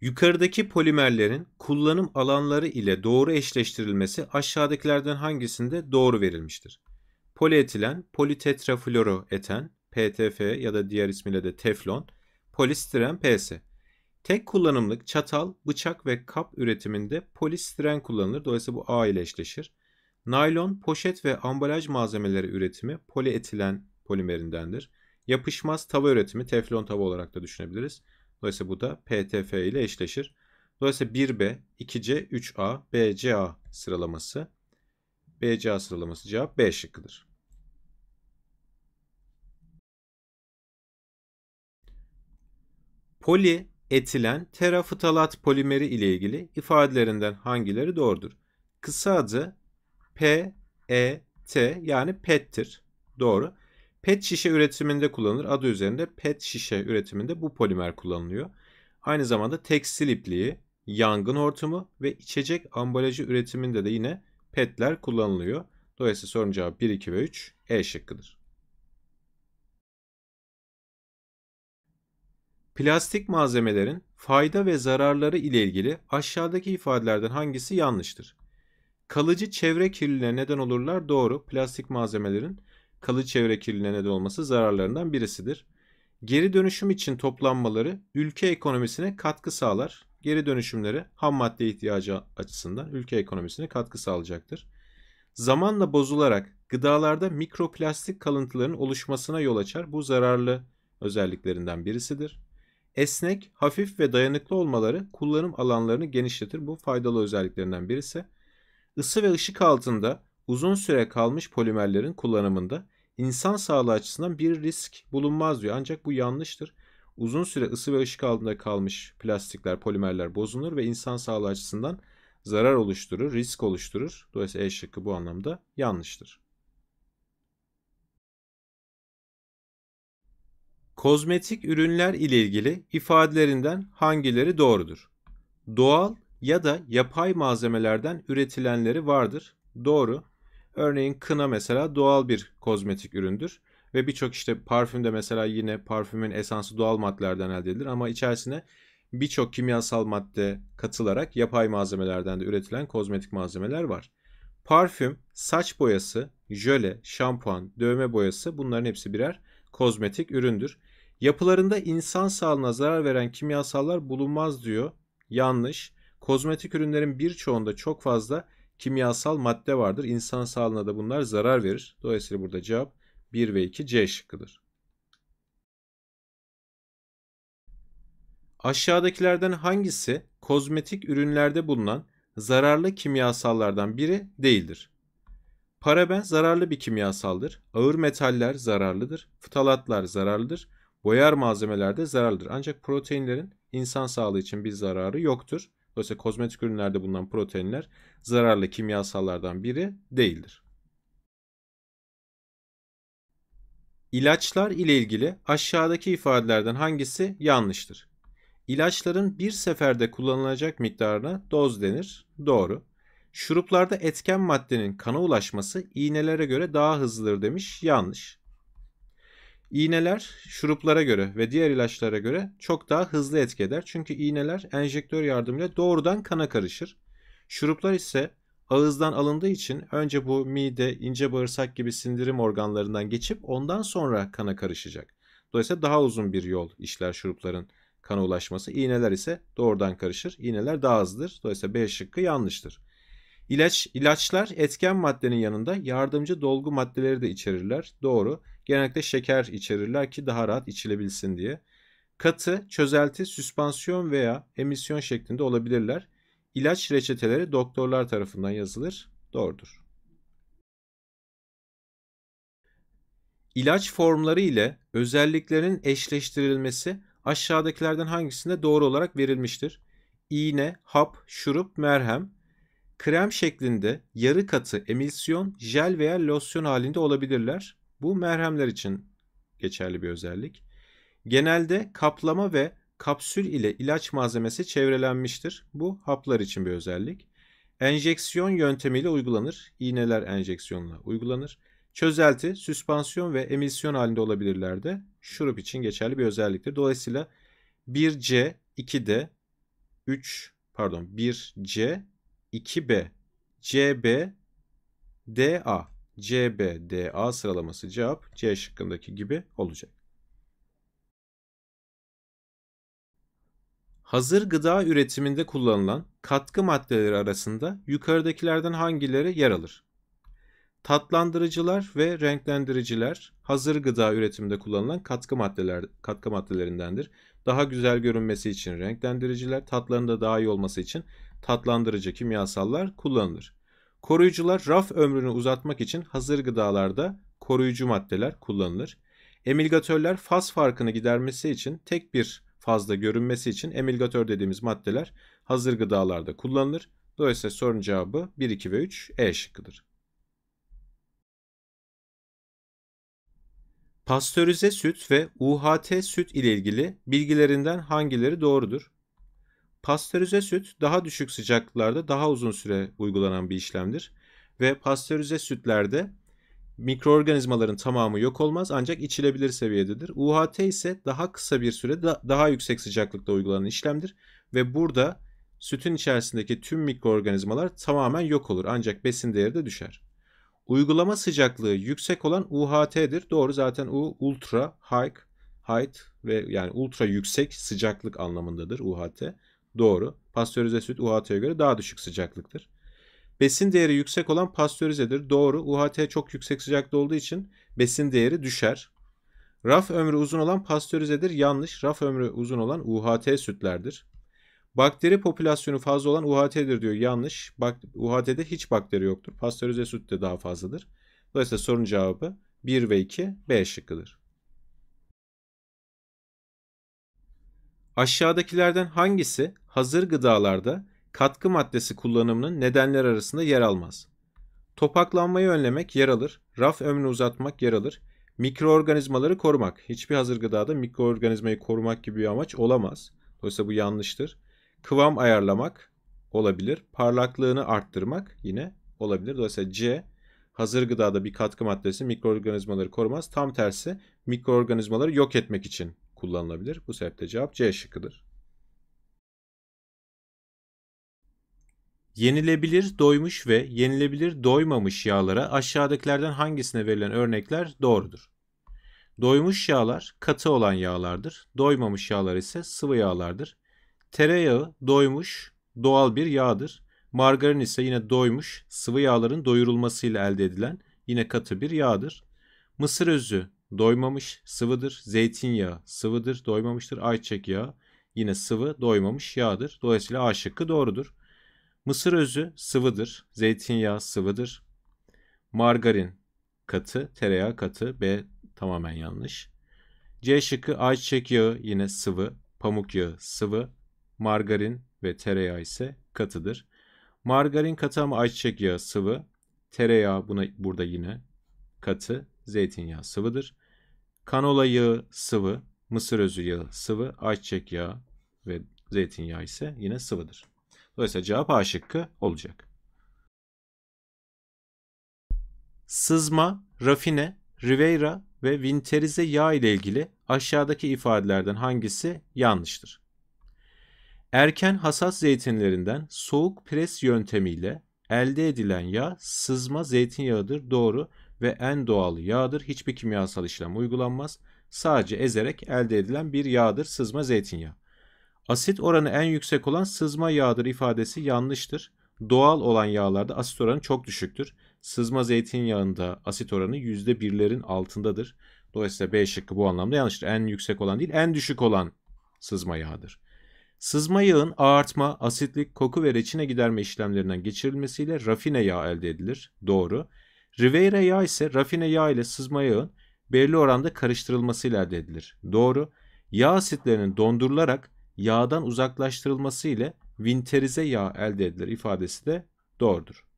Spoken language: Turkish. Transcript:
Yukarıdaki polimerlerin kullanım alanları ile doğru eşleştirilmesi aşağıdakilerden hangisinde doğru verilmiştir? Polietilen, politetrafluoroeten, PTF ya da diğer ismiyle de teflon, polistiren PS. Tek kullanımlık çatal, bıçak ve kap üretiminde polistiren kullanılır. Dolayısıyla bu A ile eşleşir. Naylon, poşet ve ambalaj malzemeleri üretimi polietilen polimerindendir. Yapışmaz tava üretimi teflon tava olarak da düşünebiliriz. Dolayısıyla bu da PTF ile eşleşir. Dolayısıyla 1B, 2C, 3A, BCA sıralaması. BCA sıralaması cevap B şıkkıdır. etilen terafitalat polimeri ile ilgili ifadelerinden hangileri doğrudur? Kısa adı PET yani PET'tir. Doğru. PET şişe üretiminde kullanılır. Adı üzerinde PET şişe üretiminde bu polimer kullanılıyor. Aynı zamanda tekstil ipliği, yangın hortumu ve içecek ambalajı üretiminde de yine PET'ler kullanılıyor. Dolayısıyla sorunun cevabı 1, 2 ve 3 E şıkkıdır. Plastik malzemelerin fayda ve zararları ile ilgili aşağıdaki ifadelerden hangisi yanlıştır? Kalıcı çevre kirliliğine neden olurlar doğru. Plastik malzemelerin kalı çevre kirliliğine neden olması zararlarından birisidir. Geri dönüşüm için toplanmaları ülke ekonomisine katkı sağlar. Geri dönüşümleri ham madde ihtiyacı açısından ülke ekonomisine katkı sağlayacaktır. Zamanla bozularak gıdalarda mikroplastik kalıntılarının oluşmasına yol açar. Bu zararlı özelliklerinden birisidir. Esnek, hafif ve dayanıklı olmaları kullanım alanlarını genişletir. Bu faydalı özelliklerinden birisi. Isı ve ışık altında uzun süre kalmış polimerlerin kullanımında insan sağlığı açısından bir risk bulunmaz diyor. Ancak bu yanlıştır. Uzun süre ısı ve ışık altında kalmış plastikler, polimerler bozulur ve insan sağlığı açısından zarar oluşturur, risk oluşturur. Dolayısıyla E şıkkı bu anlamda yanlıştır. Kozmetik ürünler ile ilgili ifadelerinden hangileri doğrudur? Doğal ya da yapay malzemelerden üretilenleri vardır. Doğru. Örneğin kına mesela doğal bir kozmetik üründür. Ve birçok işte parfümde mesela yine parfümün esansı doğal maddelerden elde edilir ama içerisine birçok kimyasal madde katılarak yapay malzemelerden de üretilen kozmetik malzemeler var. Parfüm, saç boyası, jöle, şampuan, dövme boyası bunların hepsi birer kozmetik üründür. Yapılarında insan sağlığına zarar veren kimyasallar bulunmaz diyor. Yanlış. Kozmetik ürünlerin birçoğunda çok fazla kimyasal madde vardır. İnsan sağlığına da bunlar zarar verir. Dolayısıyla burada cevap 1 ve 2 C şıkkıdır. Aşağıdakilerden hangisi kozmetik ürünlerde bulunan zararlı kimyasallardan biri değildir? Paraben zararlı bir kimyasaldır. Ağır metaller zararlıdır. Ftalatlar zararlıdır. Boyar malzemeler de zararlıdır. Ancak proteinlerin insan sağlığı için bir zararı yoktur. Dolayısıyla kozmetik ürünlerde bulunan proteinler zararlı kimyasallardan biri değildir. İlaçlar ile ilgili aşağıdaki ifadelerden hangisi yanlıştır? İlaçların bir seferde kullanılacak miktarına doz denir. Doğru. Şuruplarda etken maddenin kana ulaşması iğnelere göre daha hızlıdır demiş. Yanlış. İğneler şuruplara göre ve diğer ilaçlara göre çok daha hızlı etki eder. Çünkü iğneler enjektör yardımıyla doğrudan kana karışır. Şuruplar ise ağızdan alındığı için önce bu mide, ince bağırsak gibi sindirim organlarından geçip ondan sonra kana karışacak. Dolayısıyla daha uzun bir yol işler şurupların kana ulaşması. İğneler ise doğrudan karışır. İğneler daha hızlıdır. Dolayısıyla B şıkkı yanlıştır. İlaç, ilaçlar etken maddenin yanında yardımcı dolgu maddeleri de içerirler. Doğru. Genellikle şeker içerirler ki daha rahat içilebilsin diye. Katı, çözelti, süspansiyon veya emisyon şeklinde olabilirler. İlaç reçeteleri doktorlar tarafından yazılır. Doğrudur. İlaç formları ile özelliklerin eşleştirilmesi aşağıdakilerden hangisinde doğru olarak verilmiştir? İğne, hap, şurup, merhem, krem şeklinde yarı katı emisyon, jel veya losyon halinde olabilirler. Bu merhemler için geçerli bir özellik. Genelde kaplama ve kapsül ile ilaç malzemesi çevrelenmiştir. Bu haplar için bir özellik. Enjeksiyon yöntemiyle uygulanır. İğneler enjeksiyonla uygulanır. Çözelti, süspansiyon ve emisyon halinde olabilirler de şurup için geçerli bir özelliktir. Dolayısıyla 1C, 2D, 3 pardon 1C, 2B, CB, DA CBDA sıralaması cevap C şıkkındaki gibi olacak. Hazır gıda üretiminde kullanılan katkı maddeleri arasında yukarıdakilerden hangileri yer alır? Tatlandırıcılar ve renklendiriciler hazır gıda üretiminde kullanılan katkı maddeler katkı maddelerindendir. Daha güzel görünmesi için renklendiriciler, tatlarında daha iyi olması için tatlandırıcı kimyasallar kullanılır. Koruyucular raf ömrünü uzatmak için hazır gıdalarda koruyucu maddeler kullanılır. Emilgatörler faz farkını gidermesi için tek bir fazla görünmesi için emilgatör dediğimiz maddeler hazır gıdalarda kullanılır. Dolayısıyla sorun cevabı 1, 2 ve 3 E şıkkıdır. Pastörize süt ve UHT süt ile ilgili bilgilerinden hangileri doğrudur? Pastörize süt daha düşük sıcaklıklarda daha uzun süre uygulanan bir işlemdir ve pastörize sütlerde mikroorganizmaların tamamı yok olmaz ancak içilebilir seviyededir. UHT ise daha kısa bir süre daha yüksek sıcaklıkta uygulanan işlemdir ve burada sütün içerisindeki tüm mikroorganizmalar tamamen yok olur ancak besin değeri de düşer. Uygulama sıcaklığı yüksek olan UHT'dir. Doğru zaten U ultra high, height ve yani ultra yüksek sıcaklık anlamındadır UHT. Doğru. Pastörize süt UHT'ye göre daha düşük sıcaklıktır. Besin değeri yüksek olan pastörizedir. Doğru. UHT çok yüksek sıcakta olduğu için besin değeri düşer. Raf ömrü uzun olan pastörizedir. Yanlış. Raf ömrü uzun olan UHT sütlerdir. Bakteri popülasyonu fazla olan UHT'dir diyor. Yanlış. Bak, UHT'de hiç bakteri yoktur. Pastörize süt de daha fazladır. Dolayısıyla sorun cevabı 1 ve 2 B şıkkıdır. Aşağıdakilerden hangisi hazır gıdalarda katkı maddesi kullanımının nedenler arasında yer almaz? Topaklanmayı önlemek yer alır, raf ömrünü uzatmak yer alır, mikroorganizmaları korumak. Hiçbir hazır gıdada mikroorganizmayı korumak gibi bir amaç olamaz. Dolayısıyla bu yanlıştır. Kıvam ayarlamak olabilir. Parlaklığını arttırmak yine olabilir. Dolayısıyla C hazır gıdada bir katkı maddesi mikroorganizmaları korumaz. Tam tersi mikroorganizmaları yok etmek için kullanılabilir. Bu sebeple cevap C şıkkıdır. Yenilebilir doymuş ve yenilebilir doymamış yağlara aşağıdakilerden hangisine verilen örnekler doğrudur? Doymuş yağlar katı olan yağlardır. Doymamış yağlar ise sıvı yağlardır. Tereyağı doymuş doğal bir yağdır. Margarin ise yine doymuş sıvı yağların doyurulmasıyla elde edilen yine katı bir yağdır. Mısır özü doymamış sıvıdır. Zeytinyağı sıvıdır, doymamıştır. Ayçiçek yağı yine sıvı, doymamış yağdır. Dolayısıyla A şıkkı doğrudur. Mısır özü sıvıdır. Zeytinyağı sıvıdır. Margarin katı, tereyağı katı. B tamamen yanlış. C şıkkı ayçiçek yağı yine sıvı, pamuk yağı sıvı, margarin ve tereyağı ise katıdır. Margarin katı ama ayçiçek yağı sıvı, tereyağı buna burada yine katı, zeytinyağı sıvıdır. Kanola yağı sıvı, mısır özü yağı sıvı, ayçiçek yağı ve zeytinyağı ise yine sıvıdır. Dolayısıyla cevap A şıkkı olacak. Sızma, rafine, Rivera ve vinterize yağ ile ilgili aşağıdaki ifadelerden hangisi yanlıştır? Erken hasat zeytinlerinden soğuk pres yöntemiyle elde edilen yağ sızma zeytinyağıdır doğru ve en doğal yağdır. Hiçbir kimyasal işlem uygulanmaz. Sadece ezerek elde edilen bir yağdır sızma zeytinyağı. Asit oranı en yüksek olan sızma yağdır ifadesi yanlıştır. Doğal olan yağlarda asit oranı çok düşüktür. Sızma zeytinyağında asit oranı %1'lerin altındadır. Dolayısıyla B şıkkı bu anlamda yanlıştır. En yüksek olan değil, en düşük olan sızma yağıdır. Sızma yağın ağartma, asitlik, koku ve reçine giderme işlemlerinden geçirilmesiyle rafine yağ elde edilir. Doğru. Riviera yağı ise rafine yağ ile sızma yağın belli oranda karıştırılması ile elde edilir. Doğru. Yağ asitlerinin dondurularak yağdan uzaklaştırılması ile winterize yağ elde edilir ifadesi de doğrudur.